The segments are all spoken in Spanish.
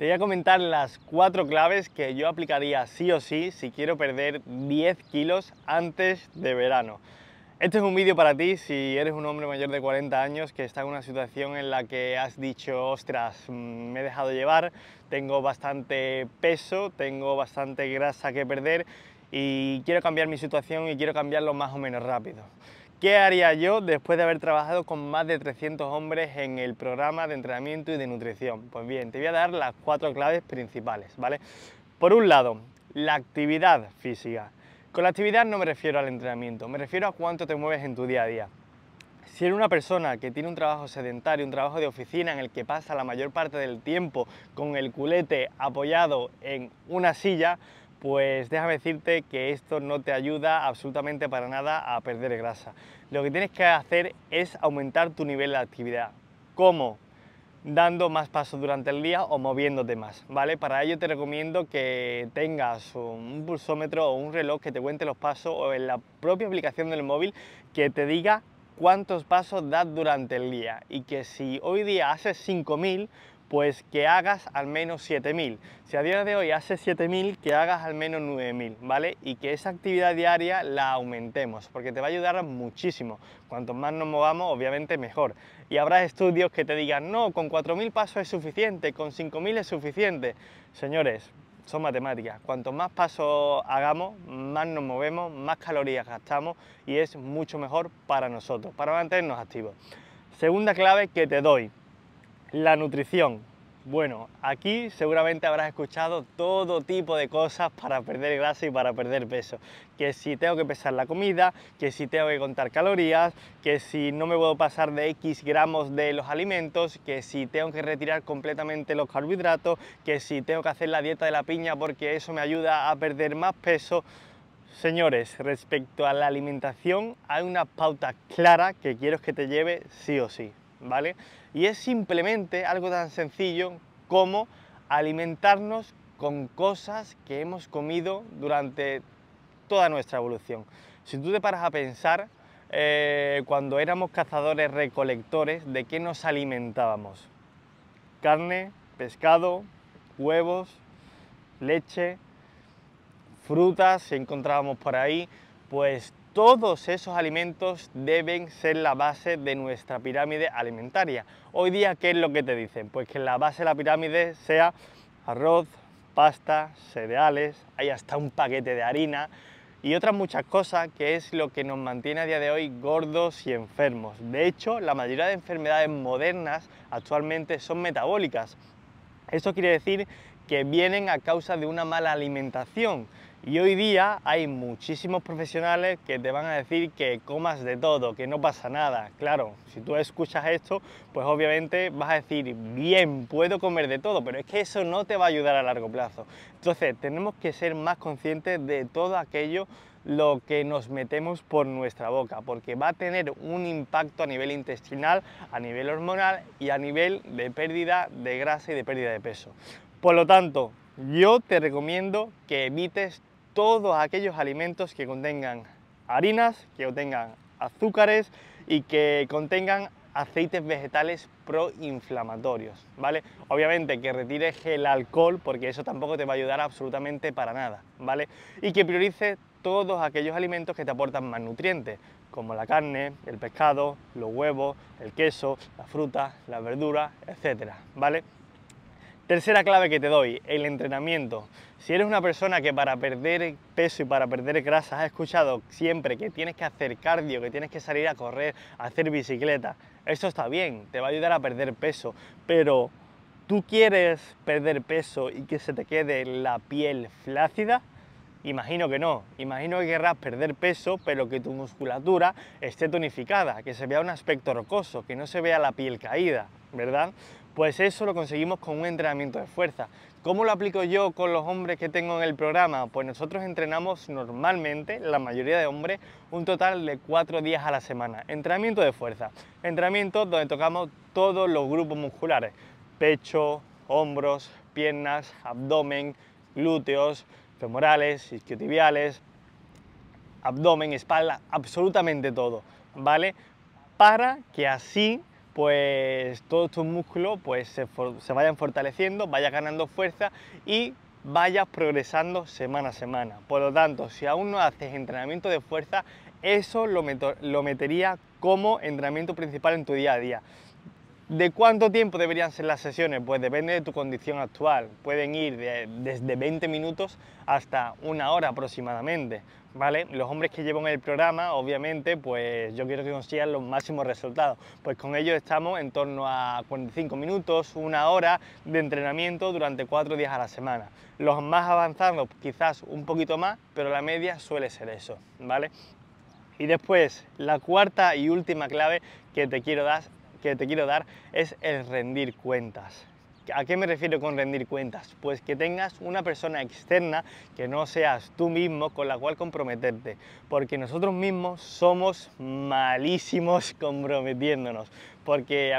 Te voy a comentar las cuatro claves que yo aplicaría sí o sí si quiero perder 10 kilos antes de verano. Este es un vídeo para ti si eres un hombre mayor de 40 años que está en una situación en la que has dicho, ostras, mm, me he dejado llevar, tengo bastante peso, tengo bastante grasa que perder y quiero cambiar mi situación y quiero cambiarlo más o menos rápido. ¿Qué haría yo después de haber trabajado con más de 300 hombres en el programa de entrenamiento y de nutrición? Pues bien, te voy a dar las cuatro claves principales, ¿vale? Por un lado, la actividad física. Con la actividad no me refiero al entrenamiento, me refiero a cuánto te mueves en tu día a día. Si eres una persona que tiene un trabajo sedentario, un trabajo de oficina en el que pasa la mayor parte del tiempo con el culete apoyado en una silla, pues déjame decirte que esto no te ayuda absolutamente para nada a perder grasa. Lo que tienes que hacer es aumentar tu nivel de actividad. ¿Cómo? dando más pasos durante el día o moviéndote más, ¿vale? Para ello te recomiendo que tengas un pulsómetro o un reloj que te cuente los pasos o en la propia aplicación del móvil que te diga cuántos pasos das durante el día y que si hoy día haces 5000, pues que hagas al menos 7000. Si a día de hoy haces 7000, que hagas al menos 9000, ¿vale? Y que esa actividad diaria la aumentemos, porque te va a ayudar muchísimo. Cuanto más nos movamos, obviamente mejor. Y habrá estudios que te digan, no, con 4000 pasos es suficiente, con 5000 es suficiente. Señores, son matemáticas. Cuanto más pasos hagamos, más nos movemos, más calorías gastamos y es mucho mejor para nosotros, para mantenernos activos. Segunda clave que te doy, la nutrición. Bueno, aquí seguramente habrás escuchado todo tipo de cosas para perder grasa y para perder peso. Que si tengo que pesar la comida, que si tengo que contar calorías, que si no me puedo pasar de X gramos de los alimentos, que si tengo que retirar completamente los carbohidratos, que si tengo que hacer la dieta de la piña porque eso me ayuda a perder más peso. Señores, respecto a la alimentación hay una pauta clara que quiero que te lleve sí o sí. ¿vale? Y es simplemente algo tan sencillo como alimentarnos con cosas que hemos comido durante toda nuestra evolución. Si tú te paras a pensar, eh, cuando éramos cazadores recolectores, ¿de qué nos alimentábamos? Carne, pescado, huevos, leche, frutas, si encontrábamos por ahí, pues todos esos alimentos deben ser la base de nuestra pirámide alimentaria. Hoy día, ¿qué es lo que te dicen? Pues que la base de la pirámide sea arroz, pasta, cereales, hay hasta un paquete de harina y otras muchas cosas que es lo que nos mantiene a día de hoy gordos y enfermos. De hecho, la mayoría de enfermedades modernas actualmente son metabólicas. Eso quiere decir que vienen a causa de una mala alimentación y hoy día hay muchísimos profesionales que te van a decir que comas de todo, que no pasa nada. Claro, si tú escuchas esto, pues obviamente vas a decir, bien, puedo comer de todo, pero es que eso no te va a ayudar a largo plazo. Entonces, tenemos que ser más conscientes de todo aquello lo que nos metemos por nuestra boca, porque va a tener un impacto a nivel intestinal, a nivel hormonal y a nivel de pérdida de grasa y de pérdida de peso. Por lo tanto, yo te recomiendo que evites todos aquellos alimentos que contengan harinas, que contengan azúcares y que contengan aceites vegetales proinflamatorios, ¿vale? Obviamente que retires el alcohol porque eso tampoco te va a ayudar absolutamente para nada, ¿vale? Y que priorice todos aquellos alimentos que te aportan más nutrientes, como la carne, el pescado, los huevos, el queso, la fruta, las verduras, etcétera, ¿vale? Tercera clave que te doy, el entrenamiento. Si eres una persona que para perder peso y para perder grasa has escuchado siempre que tienes que hacer cardio, que tienes que salir a correr, hacer bicicleta, eso está bien, te va a ayudar a perder peso, pero tú quieres perder peso y que se te quede la piel flácida, Imagino que no, imagino que querrás perder peso, pero que tu musculatura esté tonificada, que se vea un aspecto rocoso, que no se vea la piel caída, ¿verdad? Pues eso lo conseguimos con un entrenamiento de fuerza. ¿Cómo lo aplico yo con los hombres que tengo en el programa? Pues nosotros entrenamos normalmente, la mayoría de hombres, un total de cuatro días a la semana. Entrenamiento de fuerza. Entrenamiento donde tocamos todos los grupos musculares. Pecho, hombros, piernas, abdomen, glúteos, femorales, isquiotibiales, abdomen, espalda, absolutamente todo, ¿vale? Para que así pues todos tus músculos pues, se, vayan fortaleciendo, vayas ganando fuerza y vayas progresando semana a semana. Por lo tanto, si aún no haces entrenamiento de fuerza, eso lo, lo metería como entrenamiento principal en tu día a día. ¿De cuánto tiempo deberían ser las sesiones? Pues depende de tu condición actual. Pueden ir desde 20 minutos hasta una hora aproximadamente. ¿Vale? Los hombres que llevan el programa, obviamente, pues yo quiero que consigan los máximos resultados. Pues con ellos estamos en torno a 45 minutos, una hora de entrenamiento durante cuatro días a la semana. Los más avanzados quizás un poquito más, pero la media suele ser eso, ¿vale? Y después, la cuarta y última clave que te quiero dar que te quiero dar es el rendir cuentas. ¿A qué me refiero con rendir cuentas? Pues que tengas una persona externa que no seas tú mismo con la cual comprometerte, porque nosotros mismos somos malísimos comprometiéndonos, porque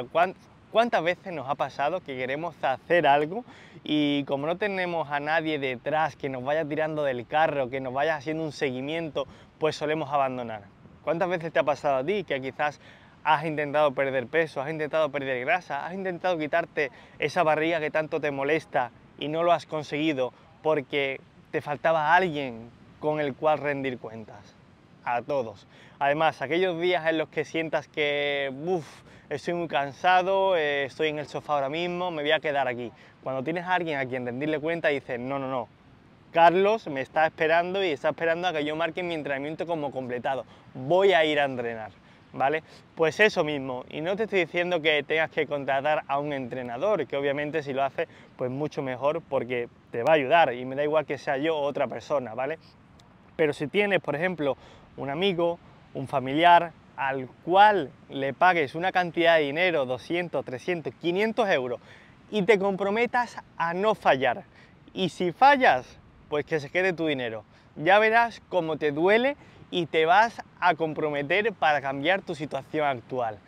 ¿Cuántas veces nos ha pasado que queremos hacer algo y como no tenemos a nadie detrás que nos vaya tirando del carro, que nos vaya haciendo un seguimiento, pues solemos abandonar? ¿Cuántas veces te ha pasado a ti que quizás has intentado perder peso, has intentado perder grasa, has intentado quitarte esa barriga que tanto te molesta y no lo has conseguido porque te faltaba alguien con el cual rendir cuentas. A todos. Además, aquellos días en los que sientas que, uff, estoy muy cansado, eh, estoy en el sofá ahora mismo, me voy a quedar aquí. Cuando tienes a alguien a quien rendirle cuenta, dices, no, no, no, Carlos me está esperando y está esperando a que yo marque mi entrenamiento como completado. Voy a ir a entrenar. ¿vale? Pues eso mismo, y no te estoy diciendo que tengas que contratar a un entrenador, que obviamente si lo haces, pues mucho mejor porque te va a ayudar y me da igual que sea yo o otra persona, ¿vale? Pero si tienes, por ejemplo, un amigo, un familiar, al cual le pagues una cantidad de dinero, 200, 300, 500 euros, y te comprometas a no fallar. Y si fallas, pues que se quede tu dinero. Ya verás cómo te duele y te vas a comprometer para cambiar tu situación actual.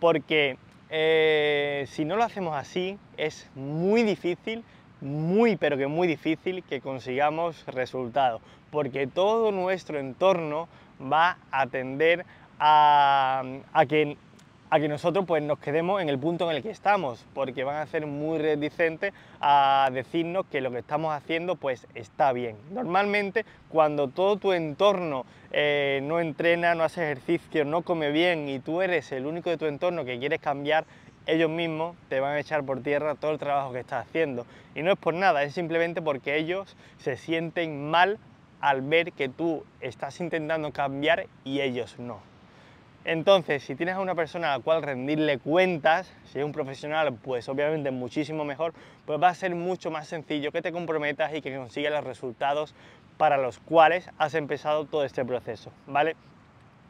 Porque eh, si no lo hacemos así, es muy difícil, muy pero que muy difícil que consigamos resultados. Porque todo nuestro entorno va a atender a, a que a que nosotros pues nos quedemos en el punto en el que estamos, porque van a ser muy reticentes a decirnos que lo que estamos haciendo pues está bien. Normalmente cuando todo tu entorno eh, no entrena, no hace ejercicio, no come bien y tú eres el único de tu entorno que quieres cambiar, ellos mismos te van a echar por tierra todo el trabajo que estás haciendo. Y no es por nada, es simplemente porque ellos se sienten mal al ver que tú estás intentando cambiar y ellos no. Entonces, si tienes a una persona a la cual rendirle cuentas, si es un profesional, pues obviamente muchísimo mejor, pues va a ser mucho más sencillo que te comprometas y que consigas los resultados para los cuales has empezado todo este proceso, ¿vale?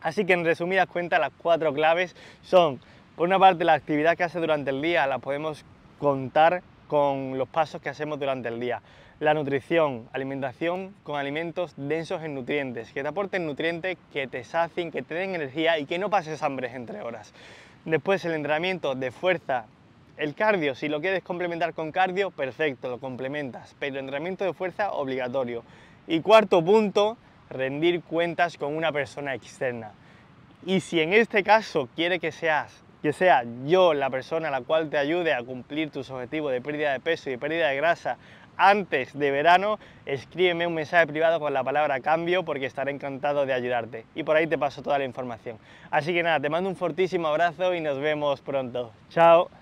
Así que en resumidas cuentas, las cuatro claves son, por una parte, la actividad que hace durante el día, la podemos contar con los pasos que hacemos durante el día la nutrición, alimentación con alimentos densos en nutrientes, que te aporten nutrientes, que te sacien, que te den energía y que no pases hambre entre horas. Después el entrenamiento de fuerza, el cardio, si lo quieres complementar con cardio, perfecto, lo complementas, pero el entrenamiento de fuerza obligatorio. Y cuarto punto, rendir cuentas con una persona externa. Y si en este caso quiere que seas que sea yo la persona a la cual te ayude a cumplir tus objetivos de pérdida de peso y de pérdida de grasa, antes de verano, escríbeme un mensaje privado con la palabra cambio porque estaré encantado de ayudarte. Y por ahí te paso toda la información. Así que nada, te mando un fortísimo abrazo y nos vemos pronto. Chao.